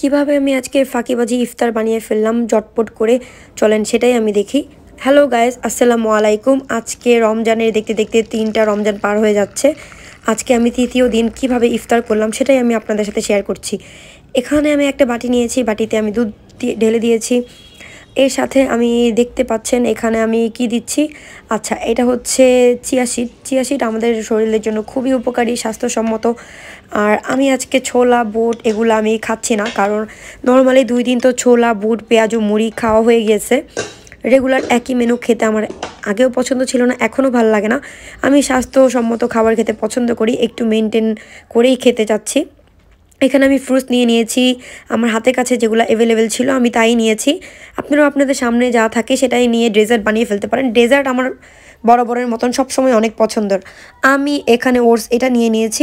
কিভাবে আমি আজকে ফাঁকিবাজি ইফতার বানিয়ে ফেললাম জটপট করে চলেন সেটাই আমি দেখি হ্যালো গায়েস আসসালামু আলাইকুম আজকে রমজানের দেখতে দেখতে তিনটা রমজান পার হয়ে যাচ্ছে আজকে আমি তৃতীয় দিন কিভাবে ইফতার করলাম সেটাই আমি আপনাদের সাথে শেয়ার করছি এখানে আমি একটা বাটি নিয়েছি বাটিতে আমি দুধ ঢেলে দিয়েছি এর সাথে আমি দেখতে পাচ্ছেন এখানে আমি কি দিচ্ছি আচ্ছা এটা হচ্ছে চিয়াশিট চিয়াশিট আমাদের শরীরের জন্য খুবই উপকারী স্বাস্থ্যসম্মত আর আমি আজকে ছোলা বুট এগুলো আমি খাচ্ছি না কারণ নর্মালি দুই দিন তো ছোলা বুট পেঁয়াজ মুড়ি খাওয়া হয়ে গেছে রেগুলার একই মেনু খেতে আমার আগেও পছন্দ ছিল না এখনও ভালো লাগে না আমি স্বাস্থ্যসম্মত খাবার খেতে পছন্দ করি একটু মেনটেন করেই খেতে চাচ্ছি এখানে আমি ফ্রুটস নিয়ে নিয়েছি আমার হাতের কাছে যেগুলো অ্যাভেলেবেল ছিল আমি তাই নিয়েছি আপনারাও আপনাদের সামনে যা থাকে সেটাই নিয়ে ডেজার্ট বানিয়ে ফেলতে পারেন ডেজার্ট আমার বড় বড়ের মতন সবসময় অনেক পছন্দের আমি এখানে ওটস এটা নিয়ে নিয়েছি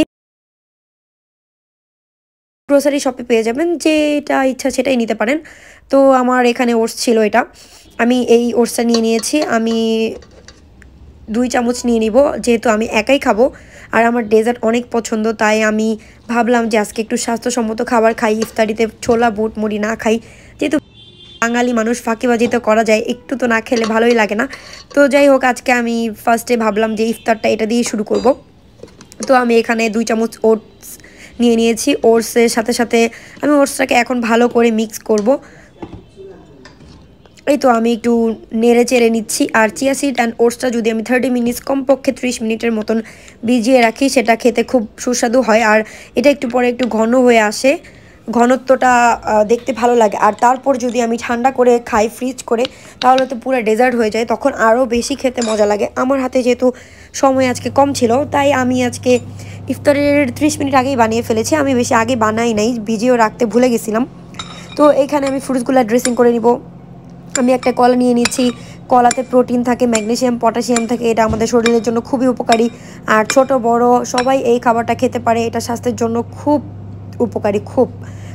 গ্রোসারি শপে পেয়ে যাবেন যেটা ইচ্ছা সেটাই নিতে পারেন তো আমার এখানে ওটস ছিল এটা আমি এই ওটসটা নিয়ে নিয়েছি আমি দুই চামচ নিয়ে নিব যেহেতু আমি একাই খাবো আর আমার ডেজার্ট অনেক পছন্দ তাই আমি ভাবলাম যে আজকে একটু স্বাস্থ্যসম্মত খাবার খাই ইফতারিতে ছোলা বুট মুড়ি না খাই যেহেতু বাঙালি মানুষ ফাঁকিবাজি তো করা যায় একটু তো না খেলে ভালোই লাগে না তো যাই হোক আজকে আমি ফার্স্টে ভাবলাম যে ইফতারটা এটা দিয়ে শুরু করব তো আমি এখানে দুই চামচ ওটস নিয়ে নিয়েছি ওটসের সাথে সাথে আমি ওটসটাকে এখন ভালো করে মিক্স করব এই তো আমি একটু নেড়ে চেড়ে নিচ্ছি আর চিয়া সিড অ্যান্ড ওটসটা যদি আমি থার্টি মিনিটস কমপক্ষে ত্রিশ মিনিটের মতন ভিজিয়ে রাখি সেটা খেতে খুব সুস্বাদু হয় আর এটা একটু পরে একটু ঘন হয়ে আসে ঘনত্বটা দেখতে ভালো লাগে আর তারপর যদি আমি ঠান্ডা করে খাই ফ্রিজ করে তাহলে তো পুরো ডেজার্ট হয়ে যায় তখন আরও বেশি খেতে মজা লাগে আমার হাতে যেহেতু সময় আজকে কম ছিল তাই আমি আজকে ইফতারের ত্রিশ মিনিট আগেই বানিয়ে ফেলেছি আমি বেশি আগে বানাই নাই ভিজিও রাখতে ভুলে গেছিলাম তো এখানে আমি ফ্রুটসগুলো ড্রেসিং করে নিব আমি একটা কলা নিয়ে নিচ্ছি কলাতে প্রোটিন থাকে ম্যাগনেশিয়াম পটাশিয়াম থাকে এটা আমাদের শরীরের জন্য খুবই উপকারী আর ছোট বড় সবাই এই খাবারটা খেতে পারে এটা স্বাস্থ্যের জন্য খুব উপকারী খুব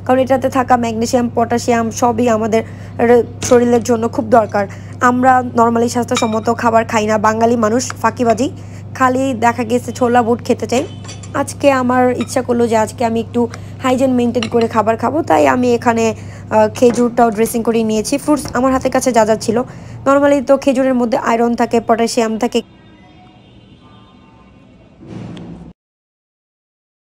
কারণ এটাতে থাকা ম্যাগনেশিয়াম পটাশিয়াম সবই আমাদের শরীরের জন্য খুব দরকার আমরা নর্মালি স্বাস্থ্যসম্মত খাবার খাই না বাঙালি মানুষ ফাঁকিবাজি খালি দেখা গেছে ছোলা বুট খেতে চাই আজকে আমার ইচ্ছা করলো যে আজকে আমি একটু হাইজেন মেনটেন করে খাবার খাবো তাই আমি এখানে খেজুরটাও ড্রেসিং করে নিয়েছি ফ্রুটস আমার হাতের কাছে যা যা ছিল নর্মালি তো খেজুরের মধ্যে আয়রন থাকে পটাশিয়াম থাকে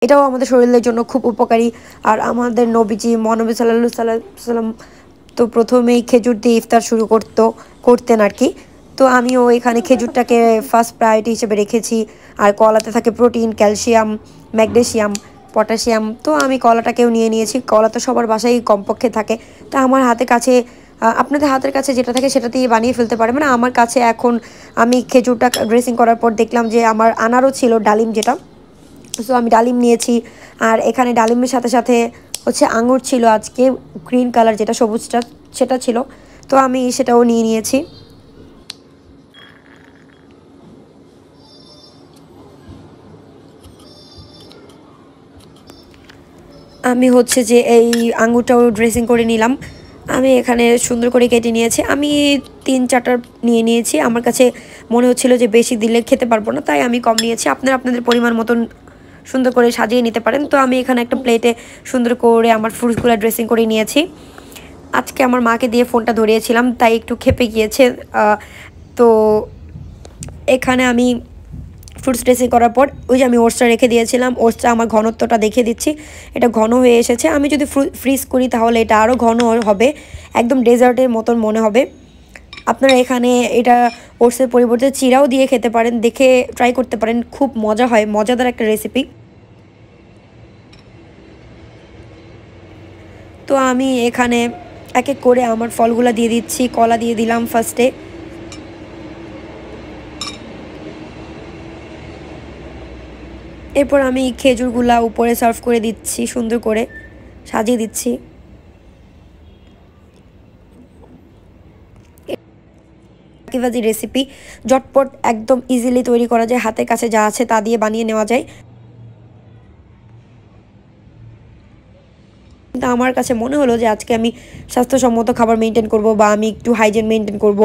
এটাও আমাদের শরীরের জন্য খুব উপকারী আর আমাদের নবীজি মহানবী সাল্লা সাল্লাম তো প্রথমেই খেজুর দিয়ে ইফতার শুরু করতো করতেন আর কি তো আমিও এখানে খেজুরটাকে ফার্স্ট প্রায়োরিটি হিসেবে রেখেছি আর কলাতে থাকে প্রোটিন ক্যালসিয়াম ম্যাগনেশিয়াম পটাশিয়াম তো আমি কলাটাকেও নিয়ে নিয়েছি কলা তো সবার বাসায় কমপক্ষে থাকে তা আমার হাতে কাছে আপনাদের হাতের কাছে যেটা থাকে সেটা দিয়ে বানিয়ে ফেলতে পারে না মানে আমার কাছে এখন আমি খেজুরটা ড্রেসিং করার পর দেখলাম যে আমার আনারও ছিল ডালিম যেটা সো আমি ডালিম নিয়েছি আর এখানে ডালিমের সাথে সাথে হচ্ছে আঙুর ছিল আজকে গ্রিন কালার যেটা সবুজটা সেটা ছিল তো আমি সেটাও নিয়ে নিয়েছি আমি হচ্ছে যে এই আঙুরটাও ড্রেসিং করে নিলাম আমি এখানে সুন্দর করে কেটে নিয়েছি আমি তিন চারটার নিয়ে নিয়েছি আমার কাছে মনে হচ্ছিল যে বেশি দিলে খেতে পারবো না তাই আমি কম নিয়েছি আপনারা আপনাদের পরিমাণ মতন সুন্দর করে সাজিয়ে নিতে পারেন তো আমি এখানে একটা প্লেটে সুন্দর করে আমার ফ্রুটসগুলো ড্রেসিং করে নিয়েছি আজকে আমার মাকে দিয়ে ফোনটা ধরিয়েছিলাম তাই একটু খেপে গিয়েছে তো এখানে আমি ফ্রুটস ড্রেসিং করার পর ওই যে আমি ওটসটা রেখে দিয়েছিলাম ওটসটা আমার ঘনত্বটা দেখে দিচ্ছি এটা ঘন হয়ে এসেছে আমি যদি ফ্রিজ করি তাহলে এটা আরও ঘন হবে একদম ডেজার্টের মতন মনে হবে আপনারা এখানে এটা ওটসের পরিবর্তে চিরাও দিয়ে খেতে পারেন দেখে ট্রাই করতে পারেন খুব মজা হয় মজাদার একটা রেসিপি তো আমি এখানে এক এক করে আমার ফলগুলো দিয়ে দিচ্ছি কলা দিয়ে দিলাম ফার্স্টে এরপর আমি খেজুরগুলা উপরে সার্ভ করে দিচ্ছি সুন্দর করে সাজিয়ে দিচ্ছি বাকি রেসিপি জটপট একদম ইজিলি তৈরি করা যায় হাতের কাছে যা আছে তা দিয়ে বানিয়ে নেওয়া যায় কিন্তু আমার কাছে মনে হলো যে আজকে আমি স্বাস্থ্যসম্মত খাবার মেনটেন করব বা আমি একটু হাইজেন মেনটেন করব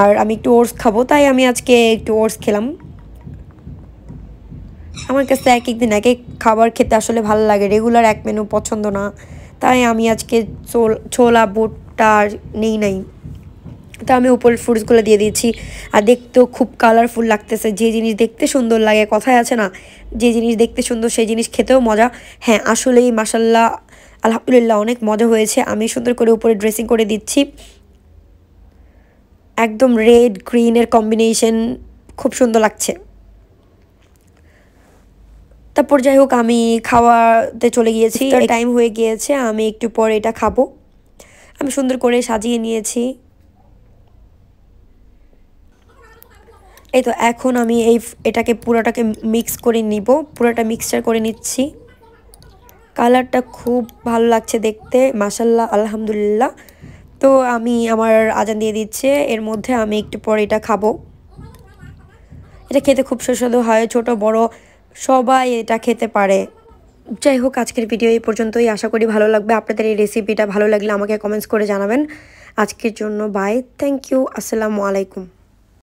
আর আমি একটু ওটস খাবো তাই আমি আজকে একটু ওটস খেলাম আমার কাছে এক একদিন এক এক খাবার খেতে আসলে ভালো লাগে রেগুলার এক মেনু পছন্দ না তাই আমি আজকে ছোলা বোটটা নেই নাই তা আমি উপর ফ্রুটসগুলো দিয়ে দিয়েছি আর দেখতেও খুব কালারফুল লাগতেছে যে জিনিস দেখতে সুন্দর লাগে কথায় আছে না যে জিনিস দেখতে সুন্দর সেই জিনিস খেতেও মজা হ্যাঁ আসলেই মাসাল্লাহ আলহামদুলিল্লাহ অনেক মজা হয়েছে আমি সুন্দর করে উপরে ড্রেসিং করে দিচ্ছি একদম রেড গ্রিনের কম্বিনেশন খুব সুন্দর লাগছে তারপর যাই হোক আমি খাওয়াতে চলে গিয়েছি টাইম হয়ে গিয়েছে আমি একটু পরে এটা খাবো আমি সুন্দর করে সাজিয়ে নিয়েছি এই তো এখন আমি এই এটাকে পুরোটাকে মিক্স করে নিব পুরোটা মিক্সচার করে নিচ্ছি কালারটা খুব ভালো লাগছে দেখতে মাসাল্লাহ আলহামদুলিল্লাহ তো আমি আমার আজান দিয়ে দিচ্ছে এর মধ্যে আমি একটু পরে এটা খাবো এটা খেতে খুব সুস্বাদু হয় ছোট বড় সবাই এটা খেতে পারে যাই হোক আজকের ভিডিও এই পর্যন্তই আশা করি ভালো লাগবে আপনাদের এই রেসিপিটা ভালো লাগলে আমাকে কমেন্টস করে জানাবেন আজকের জন্য বাই থ্যাংক ইউ আসসালামু আলাইকুম